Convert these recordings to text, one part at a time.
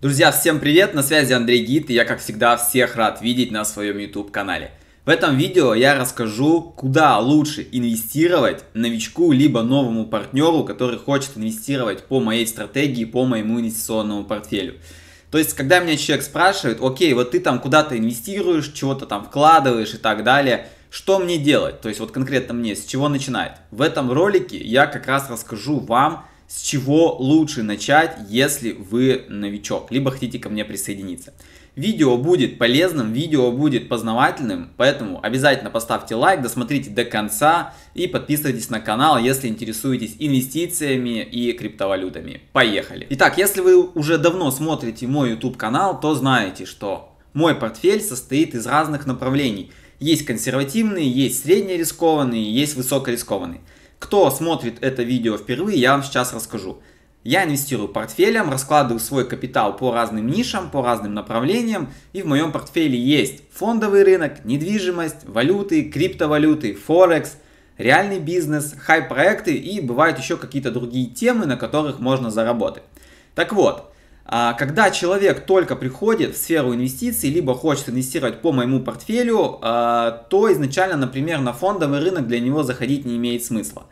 Друзья, всем привет, на связи Андрей Гид, и я, как всегда, всех рад видеть на своем YouTube-канале. В этом видео я расскажу, куда лучше инвестировать новичку, либо новому партнеру, который хочет инвестировать по моей стратегии, по моему инвестиционному портфелю. То есть, когда меня человек спрашивает, окей, вот ты там куда-то инвестируешь, чего-то там вкладываешь и так далее, что мне делать? То есть, вот конкретно мне, с чего начинать? В этом ролике я как раз расскажу вам, с чего лучше начать, если вы новичок, либо хотите ко мне присоединиться. Видео будет полезным, видео будет познавательным, поэтому обязательно поставьте лайк, досмотрите до конца и подписывайтесь на канал, если интересуетесь инвестициями и криптовалютами. Поехали! Итак, если вы уже давно смотрите мой YouTube канал, то знаете, что мой портфель состоит из разных направлений. Есть консервативные, есть среднерискованные, есть высокорискованные. Кто смотрит это видео впервые, я вам сейчас расскажу. Я инвестирую портфелем, раскладываю свой капитал по разным нишам, по разным направлениям, и в моем портфеле есть фондовый рынок, недвижимость, валюты, криптовалюты, форекс, реальный бизнес, хай-проекты и бывают еще какие-то другие темы, на которых можно заработать. Так вот, а, когда человек только приходит в сферу инвестиций, либо хочет инвестировать по моему портфелю, а, то изначально, например, на фондовый рынок для него заходить не имеет смысла.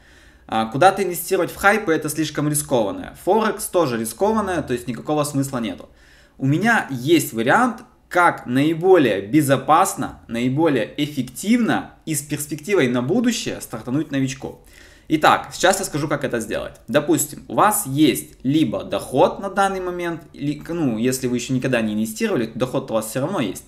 А, куда-то инвестировать в хайпы это слишком рискованное. Форекс тоже рискованное, то есть никакого смысла нету. У меня есть вариант, как наиболее безопасно, наиболее эффективно и с перспективой на будущее стартануть новичку. Итак, сейчас я скажу, как это сделать. Допустим, у вас есть либо доход на данный момент, ну, если вы еще никогда не инвестировали, доход у вас все равно есть.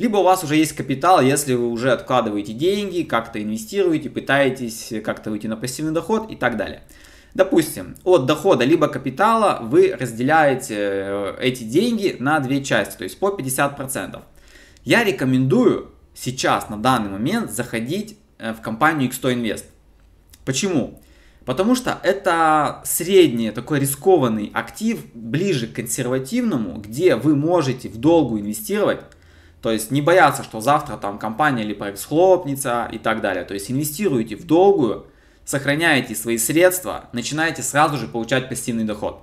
Либо у вас уже есть капитал, если вы уже откладываете деньги, как-то инвестируете, пытаетесь как-то выйти на пассивный доход и так далее. Допустим, от дохода либо капитала вы разделяете э, эти деньги на две части, то есть по 50%. Я рекомендую сейчас, на данный момент, заходить э, в компанию X100 Invest. Почему? Потому что это средний такой рискованный актив, ближе к консервативному, где вы можете в долгу инвестировать, то есть не бояться, что завтра там компания или проект схлопнется и так далее. То есть инвестируйте в долгую, сохраняете свои средства, начинаете сразу же получать пассивный доход.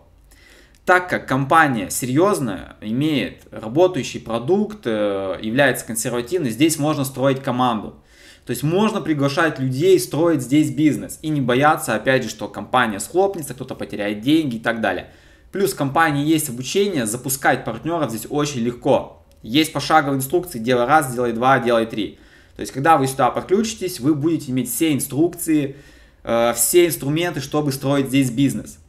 Так как компания серьезная, имеет работающий продукт, э, является консервативной, здесь можно строить команду. То есть можно приглашать людей, строить здесь бизнес и не бояться, опять же, что компания схлопнется, кто-то потеряет деньги и так далее. Плюс в компании есть обучение, запускать партнеров здесь очень легко. Есть пошаговые инструкции, делай раз, делай два, делай три. То есть, когда вы сюда подключитесь, вы будете иметь все инструкции, э, все инструменты, чтобы строить здесь бизнес.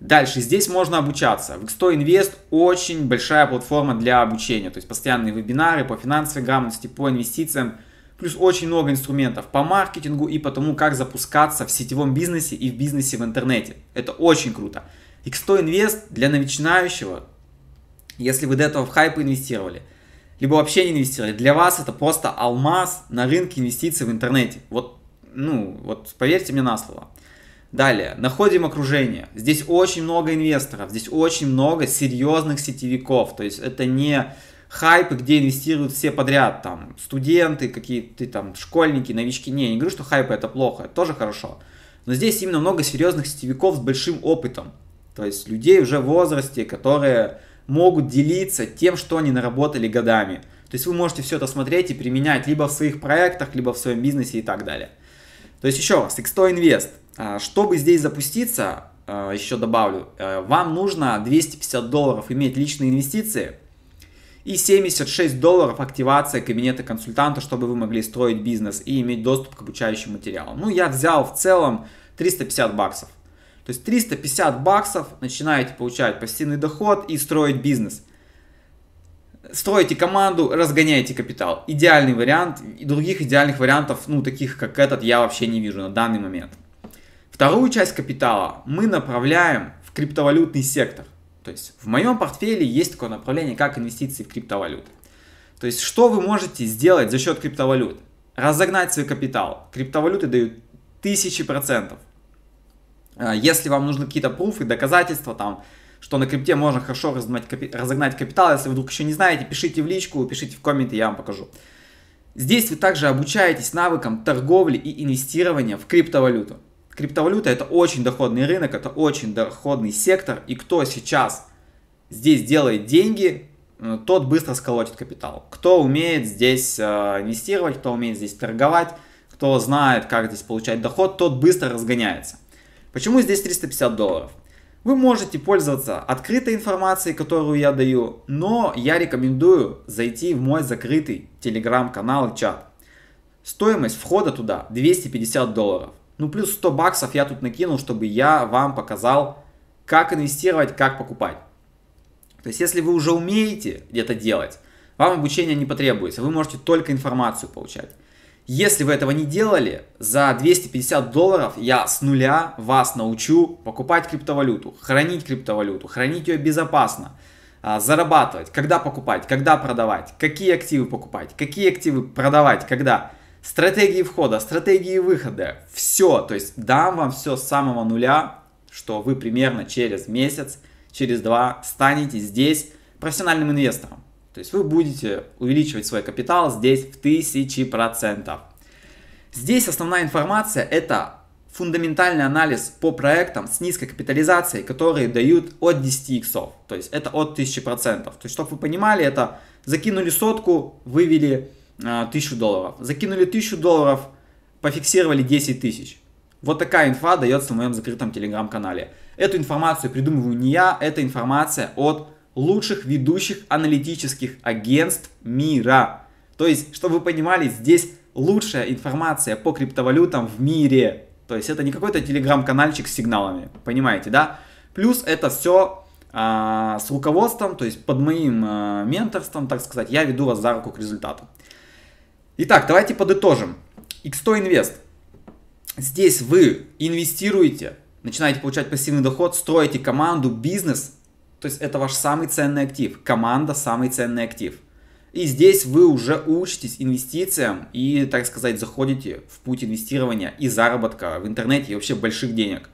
Дальше, здесь можно обучаться. В X100 Invest очень большая платформа для обучения, то есть постоянные вебинары по финансовой грамотности, по инвестициям, плюс очень много инструментов по маркетингу и по тому, как запускаться в сетевом бизнесе и в бизнесе в интернете. Это очень круто. X100 Invest для начинающего если вы до этого в хайп инвестировали, либо вообще не инвестировали, для вас это просто алмаз на рынке инвестиций в интернете. Вот, ну, вот поверьте мне на слово. Далее, находим окружение. Здесь очень много инвесторов, здесь очень много серьезных сетевиков. То есть это не хайпы, где инвестируют все подряд, там, студенты, какие-то там, школьники, новички. Не, я не говорю, что хайпы это плохо, это тоже хорошо. Но здесь именно много серьезных сетевиков с большим опытом. То есть людей уже в возрасте, которые могут делиться тем, что они наработали годами. То есть вы можете все это смотреть и применять либо в своих проектах, либо в своем бизнесе и так далее. То есть еще раз, X100 Invest. А, чтобы здесь запуститься, а, еще добавлю, а, вам нужно 250 долларов иметь личные инвестиции и 76 долларов активация кабинета консультанта, чтобы вы могли строить бизнес и иметь доступ к обучающим материалам. Ну, я взял в целом 350 баксов. То есть 350 баксов начинаете получать пассивный доход и строить бизнес. Строите команду, разгоняете капитал. Идеальный вариант. И других идеальных вариантов, ну, таких как этот, я вообще не вижу на данный момент. Вторую часть капитала мы направляем в криптовалютный сектор. То есть в моем портфеле есть такое направление, как инвестиции в криптовалюты. То есть что вы можете сделать за счет криптовалют? Разогнать свой капитал. Криптовалюты дают тысячи процентов. Э, если вам нужны какие-то пруфы, доказательства, там, что на крипте можно хорошо разогнать, капитал, если вы вдруг еще не знаете, пишите в личку, пишите в комменты, я вам покажу. Здесь вы также обучаетесь навыкам торговли и инвестирования в криптовалюту. Криптовалюта это очень доходный рынок, это очень доходный сектор, и кто сейчас здесь делает деньги, э, тот быстро сколотит капитал. Кто умеет здесь э, инвестировать, кто умеет здесь торговать, кто знает, как здесь получать доход, тот быстро разгоняется. Почему здесь 350 долларов? Вы можете пользоваться открытой информацией, которую я даю, но я рекомендую зайти в мой закрытый телеграм-канал и чат. Стоимость входа туда 250 долларов. Ну плюс 100 баксов я тут накинул, чтобы я вам показал, как инвестировать, как покупать. То есть если вы уже умеете где-то делать, вам обучение не потребуется, вы можете только информацию получать. Если вы этого не делали, за 250 долларов я с нуля вас научу покупать криптовалюту, хранить криптовалюту, хранить ее безопасно, а, зарабатывать, когда покупать, когда продавать, какие активы покупать, какие активы продавать, когда, стратегии входа, стратегии выхода, все, то есть дам вам все с самого нуля, что вы примерно через месяц, через два станете здесь профессиональным инвестором. То есть вы будете увеличивать свой капитал здесь в тысячи процентов. Здесь основная информация это фундаментальный анализ по проектам с низкой капитализацией, которые дают от 10 иксов, то есть это от 1000%. То есть, чтобы вы понимали, это закинули сотку, вывели э, а, 1000 долларов, закинули 1000 долларов, пофиксировали 10 тысяч. Вот такая инфа дается в моем закрытом телеграм-канале. Эту информацию придумываю не я, это информация от лучших ведущих аналитических агентств мира. То есть, чтобы вы понимали, здесь лучшая информация по криптовалютам в мире. То есть это не какой-то телеграм-канальчик с сигналами, понимаете, да? Плюс это все а, с руководством, то есть под моим а, менторством, так сказать, я веду вас за руку к результату. Итак, давайте подытожим. X100 Invest. Здесь вы инвестируете, начинаете получать пассивный доход, строите команду, бизнес то есть это ваш самый ценный актив. Команда – самый ценный актив. И здесь вы уже учитесь инвестициям и, так сказать, заходите в путь инвестирования и заработка в интернете и вообще больших денег.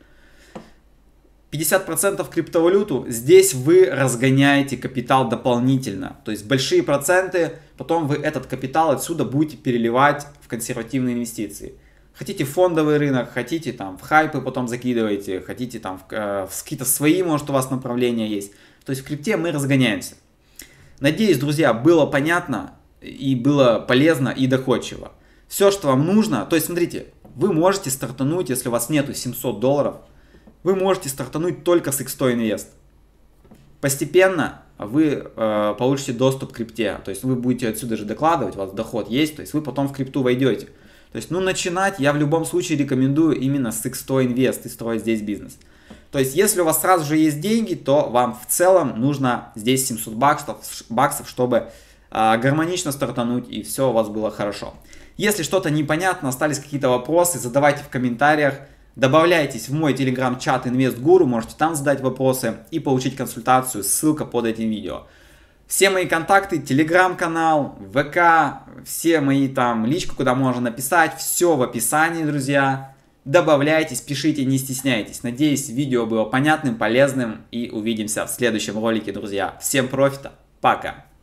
50% криптовалюту, здесь вы разгоняете капитал дополнительно. То есть большие проценты, потом вы этот капитал отсюда будете переливать в консервативные инвестиции. Хотите фондовый рынок, хотите там в хайпы потом закидываете, хотите там в, э, в какие-то свои, может, у вас направления есть. То есть в крипте мы разгоняемся. Надеюсь, друзья, было понятно и было полезно и доходчиво. Все, что вам нужно, то есть смотрите, вы можете стартануть, если у вас нету 700 долларов, вы можете стартануть только с X100 Invest. Постепенно вы э, получите доступ к крипте, то есть вы будете отсюда же докладывать, у вас доход есть, то есть вы потом в крипту войдете. То есть, ну, начинать я в любом случае рекомендую именно с X100 Invest и строить здесь бизнес. То есть, если у вас сразу же есть деньги, то вам в целом нужно здесь 700 баксов, баксов чтобы э, гармонично стартануть и все у вас было хорошо. Если что-то непонятно, остались какие-то вопросы, задавайте в комментариях. Добавляйтесь в мой телеграм-чат InvestGuru, можете там задать вопросы и получить консультацию, ссылка под этим видео. Все мои контакты, телеграм-канал, ВК, все мои там личку, куда можно написать, все в описании, друзья. Добавляйтесь, пишите, не стесняйтесь. Надеюсь, видео было понятным, полезным и увидимся в следующем ролике, друзья. Всем профита, пока!